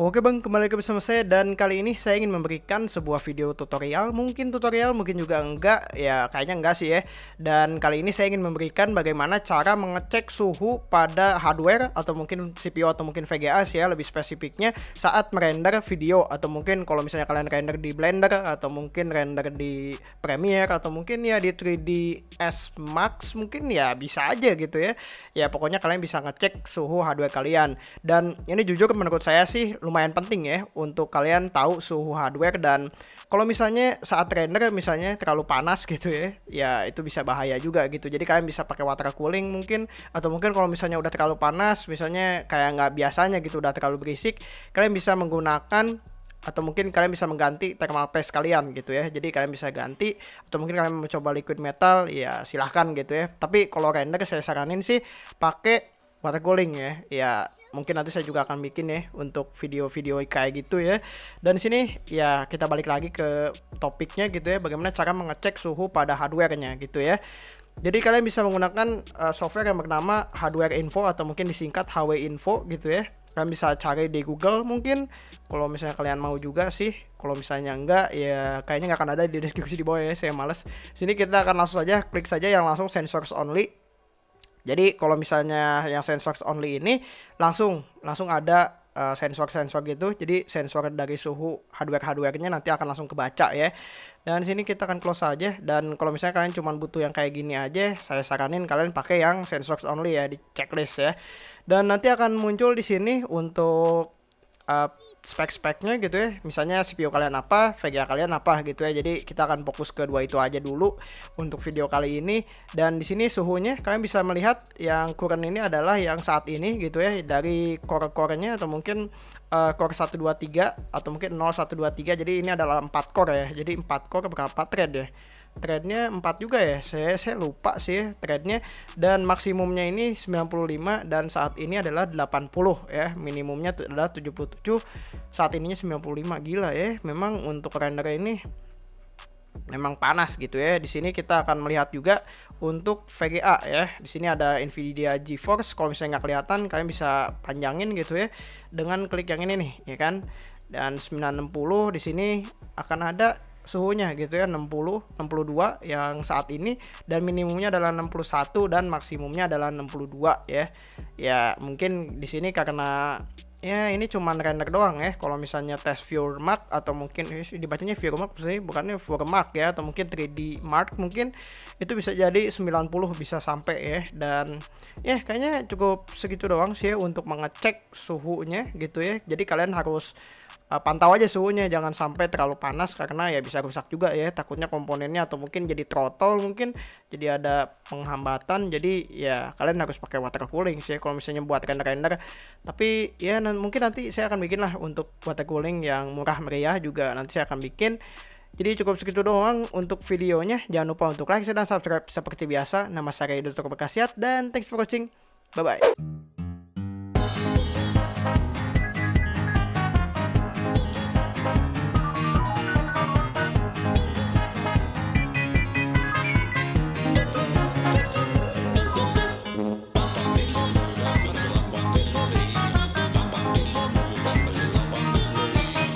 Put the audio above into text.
Oke bang, kembali lagi bersama saya dan kali ini saya ingin memberikan sebuah video tutorial Mungkin tutorial, mungkin juga enggak, ya kayaknya enggak sih ya Dan kali ini saya ingin memberikan bagaimana cara mengecek suhu pada hardware Atau mungkin CPU atau mungkin VGA sih ya lebih spesifiknya Saat merender video atau mungkin kalau misalnya kalian render di Blender Atau mungkin render di Premiere Atau mungkin ya di 3ds Max mungkin ya bisa aja gitu ya Ya pokoknya kalian bisa ngecek suhu hardware kalian Dan ini jujur menurut saya sih lumayan penting ya untuk kalian tahu suhu hardware dan kalau misalnya saat trainer misalnya terlalu panas gitu ya, ya itu bisa bahaya juga gitu. Jadi kalian bisa pakai water cooling mungkin atau mungkin kalau misalnya udah terlalu panas, misalnya kayak nggak biasanya gitu udah terlalu berisik, kalian bisa menggunakan atau mungkin kalian bisa mengganti thermal paste kalian gitu ya jadi kalian bisa ganti atau mungkin kalian mencoba liquid metal ya silahkan gitu ya tapi kalau render saya saranin sih pakai water cooling ya ya mungkin nanti saya juga akan bikin ya untuk video-video kayak gitu ya dan sini ya kita balik lagi ke topiknya gitu ya bagaimana cara mengecek suhu pada hardwarenya gitu ya jadi kalian bisa menggunakan uh, software yang bernama Hardware Info atau mungkin disingkat HW Info gitu ya kalian bisa cari di Google mungkin kalau misalnya kalian mau juga sih kalau misalnya enggak ya kayaknya nggak akan ada di deskripsi di bawah ya saya males sini kita akan langsung saja klik saja yang langsung sensors only jadi kalau misalnya yang sensor only ini langsung langsung ada sensor eh, sensor-sensor gitu. Jadi sensor dari suhu hardware-hardwarenya nanti akan langsung kebaca ya. Dan sini kita akan close aja dan kalau misalnya kalian cuma butuh yang kayak gini aja, saya saranin kalian pakai yang sensor only ya di checklist ya. Dan nanti akan muncul di sini untuk Eh, spek-speknya gitu ya misalnya CPU kalian apa VGA kalian apa gitu ya jadi kita akan fokus ke dua itu aja dulu untuk video kali ini dan di sini suhunya kalian bisa melihat yang current ini adalah yang saat ini gitu ya dari core-corenya atau mungkin uh, core 123 atau mungkin 0123 jadi ini adalah 4 core ya jadi 4 core berapa thread ya threadnya 4 juga ya saya saya lupa sih threadnya dan maksimumnya ini 95 dan saat ini adalah 80 ya minimumnya adalah 77 cukup saat ininya 95 gila ya memang untuk render ini memang panas gitu ya. Di sini kita akan melihat juga untuk VGA ya. Di sini ada Nvidia GeForce. Kalau misalnya nggak kelihatan, kalian bisa panjangin gitu ya dengan klik yang ini nih, ya kan? Dan 960 di sini akan ada suhunya gitu ya 60 62 yang saat ini dan minimumnya adalah 61 dan maksimumnya adalah 62 ya ya mungkin di sini karena ya ini cuman render doang ya kalau misalnya tes viewer mark atau mungkin eh, dibacanya viewer mark sih bukannya viewer mark ya atau mungkin 3D mark mungkin itu bisa jadi 90 bisa sampai ya dan ya kayaknya cukup segitu doang sih ya, untuk mengecek suhunya gitu ya jadi kalian harus Eh, pantau aja suhunya jangan sampai terlalu panas karena ya bisa rusak juga ya takutnya komponennya atau mungkin jadi throttle mungkin jadi ada penghambatan jadi ya kalian harus pakai water cooling sih kalau misalnya buat render-render tapi ya mungkin nanti saya akan bikin lah untuk water cooling yang murah meriah juga nanti saya akan bikin jadi cukup segitu doang untuk videonya. Jangan lupa untuk like, share, dan subscribe seperti biasa. Nama saya Edo Bekasiat dan thanks for watching. Bye-bye.